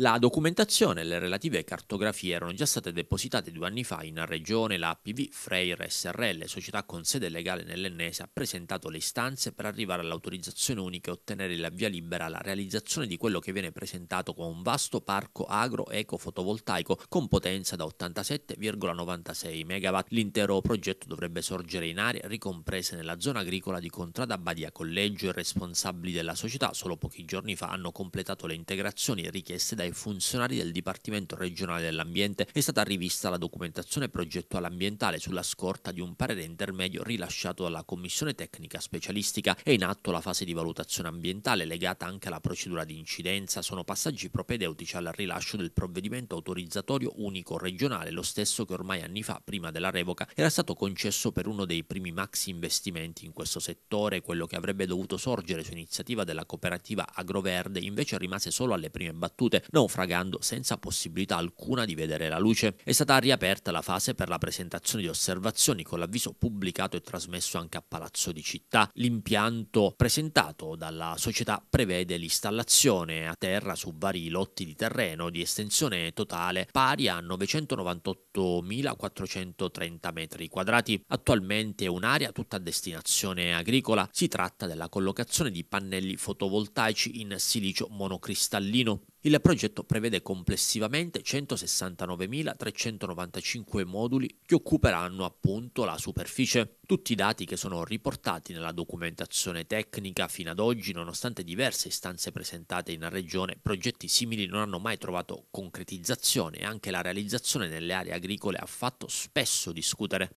La documentazione e le relative cartografie erano già state depositate due anni fa in regione la PV Freire SRL, società con sede legale nell'Ennese, ha presentato le istanze per arrivare all'autorizzazione unica e ottenere la via libera alla realizzazione di quello che viene presentato come un vasto parco agro-eco-fotovoltaico con potenza da 87,96 MW. L'intero progetto dovrebbe sorgere in aree ricomprese nella zona agricola di Contrada Badia Collegio. I responsabili della società solo pochi giorni fa hanno completato le integrazioni richieste dai dai funzionari del Dipartimento regionale dell'ambiente è stata rivista la documentazione progettuale ambientale sulla scorta di un parere intermedio rilasciato dalla Commissione Tecnica Specialistica. È in atto la fase di valutazione ambientale legata anche alla procedura di incidenza. Sono passaggi propedeutici al rilascio del provvedimento autorizzatorio unico regionale, lo stesso che ormai anni fa, prima della revoca, era stato concesso per uno dei primi maxi investimenti in questo settore, quello che avrebbe dovuto sorgere su iniziativa della cooperativa Agroverde, invece rimase solo alle prime battute, naufragando senza possibilità alcuna di vedere la luce. È stata riaperta la fase per la presentazione di osservazioni con l'avviso pubblicato e trasmesso anche a Palazzo di Città. L'impianto presentato dalla società prevede l'installazione a terra su vari lotti di terreno di estensione totale pari a 998.430 metri quadrati. Attualmente è un'area tutta a destinazione agricola. Si tratta della collocazione di pannelli fotovoltaici in silicio monocristallino il progetto prevede complessivamente 169.395 moduli che occuperanno appunto la superficie. Tutti i dati che sono riportati nella documentazione tecnica fino ad oggi, nonostante diverse istanze presentate in regione, progetti simili non hanno mai trovato concretizzazione e anche la realizzazione nelle aree agricole ha fatto spesso discutere.